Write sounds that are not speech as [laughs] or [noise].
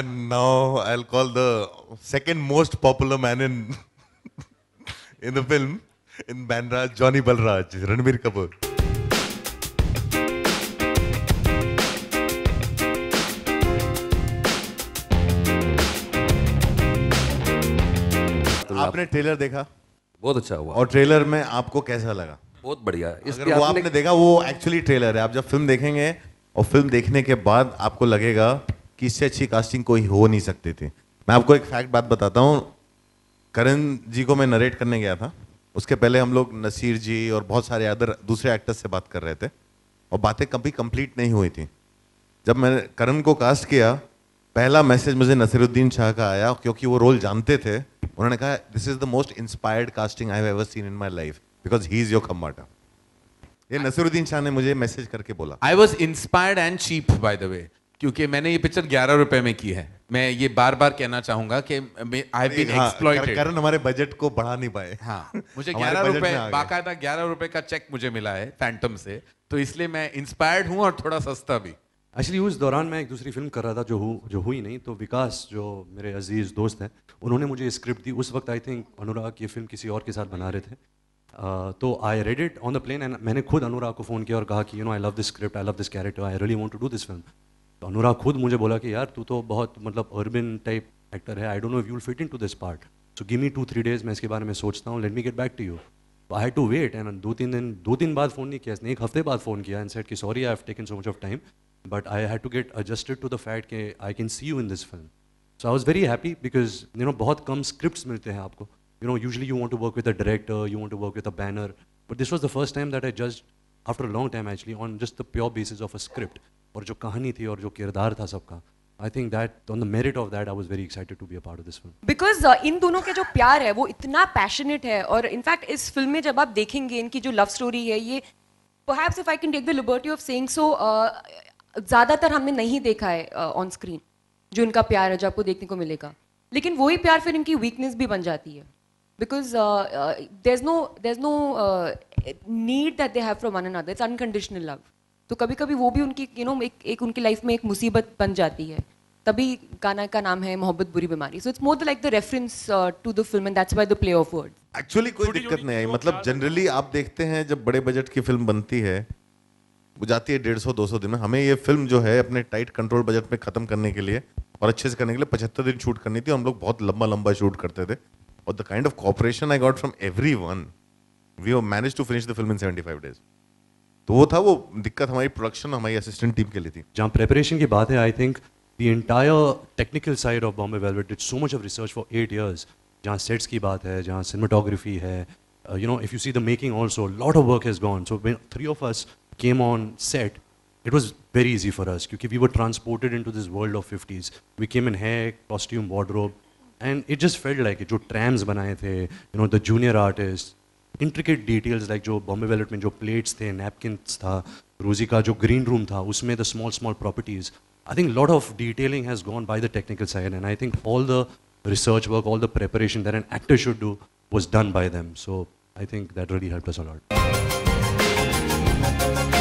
And now I'll call the second most popular man in [laughs] in the film in Bandra, Johnny Balraj, Ranbir Kapoor. आपने trailer देखा बहुत अच्छा हुआ और trailer में आपको कैसा लगा बहुत बढ़िया अगर वो आपने देखा वो एक्चुअली ट्रेलर है आप जब फिल्म देखेंगे और फिल्म देखने के बाद आपको लगेगा कि इससे अच्छी कास्टिंग कोई हो नहीं सकती थी मैं आपको एक फैक्ट बात बताता हूँ करण जी को मैं नरेट करने गया था उसके पहले हम लोग नसीर जी और बहुत सारे अदर दूसरे एक्टर्स से बात कर रहे थे और बातें कभी कंप्लीट नहीं हुई थी जब मैंने करण को कास्ट किया पहला मैसेज मुझे नसीरुद्दीन शाह का आया क्योंकि वो रोल जानते थे उन्होंने कहा this is the most inspired casting I have ever seen in my life because he is your Khambata ये नसीरुद्दीन शाह ने मुझे मैसेज करके बोला I was inspired and cheap by the way क्योंकि मैंने ये पिक्चर ग्यारह रुपए में की है मैं ये बार बार कहना चाहूंगा कि आई बीन एक्सप्लॉइटेड कारण हमारे बजट को बढ़ा नहीं पाए हाँ मुझे ग्यारह रुपए बाकायदा ग्यारह रुपए का चेक मुझे मिला है फैंटम से तो इसलिए मैं इंस्पायर्ड हूँ और थोड़ा सस्ता भी एक्चुअली उस दौरान मैं एक दूसरी फिल्म कर रहा था जो हु, जो हुई नहीं तो विकास जो मेरे अजीज दोस्त हैं उन्होंने मुझे स्क्रिप्ट दी उस वक्त आई थिंक अनुराग ये फिल्म किसी और के साथ बना रहे थे तो I read it on the plane and मैंने खुद अनुराग को फ़ोन किया और कहा कि you know I love this script I love this character I really want to do this film तो अनुराग खुद मुझे बोला कि यार तू तो बहुत मतलब अर्बन टाइप एक्टर है I don't know you will fit into this part so give me two three days मैं इसके बारे में सोचता हूँ let me get back to you I have to wait and दो तीन दिन दो तीन बाद फ़ोन नहीं किया इसने एक हफ्ते बाद फ़ोन किया एंड सेट कि sorry I have taken so much of time but I have to get adjusted to the fact के I can see you in this film so I was very happy because you know बहुत कम script मिलते हैं आपको you know usually you want to work with a director you want to work with a banner but this was the first time that I just after a long time actually on just the pure basis of a script और जो कहानी थी और जो किरदार था सबका I think that on the merit of that I was very excited to be a part of this film because इन दोनों के जो प्यार है वो इतना पैशनेट है और इनफैक्ट इस फिल्म में जब आप देखेंगे इनकी जो लव स्टोरी है ये perhaps if I can take the liberty of saying so, uh, ज़्यादातर हमने नहीं देखा है ऑन uh, स्क्रीन जो इनका प्यार है जो आपको देखने को मिलेगा लेकिन वही प्यार फिर इनकी वीकनेस भी बन जाती है because there is no there is no need that they have from one another it's unconditional love तो कभी कभी वो भी उनकी यू नो एक एक उनकी लाइफ में एक मुसीबत बन जाती है तभी गाना का नाम है मोहब्बत बुरी बीमारी so it's more like the reference to the film and that's why the play of word actually कोई दिक्कत नहीं आई मतलब जनरली आप देखते हैं जब बड़े बजट की फिल्म बनती है वो जाती है डेढ़ सौ दो सौ दिन में हमें ये फिल्म जो है अपने टाइट कंट्रोल बजट में ख़त्म करने के लिए और अच्छे से करने के लिए पचहत्तर दिन शूट करनी थी हम लोग बहुत लंबा लंबा शूट करते थे और the kind of cooperation I got from every one we have manage to finish the film in seventy five days तो वो था वो दिक्कत हमारी प्रोडक्शन हमारी असिस्टेंट टीम के लिए थी जहाँ प्रेपरेशन की बात है I think the entire technical side of Bombay Velvet did so much of research for eight years जहाँ सेट्स की बात है जहाँ सिनेमाटोग्राफी है you know if you see the making also lot of work has gone so three of us came on set it was very easy for us क्योंकि we were transported into this world of fifties we came in है costume wardrobe and it just felt like जो trams बनाए थे, you know the junior artist intricate details like जो Bombay wallet में जो plates थे napkins था रोजी का जो ग्रीन रूम था उसमें the small small properties I think lot of detailing has gone by the technical side and I think all the research work all the preparation that an actor should do was done by them so I think that really help us allot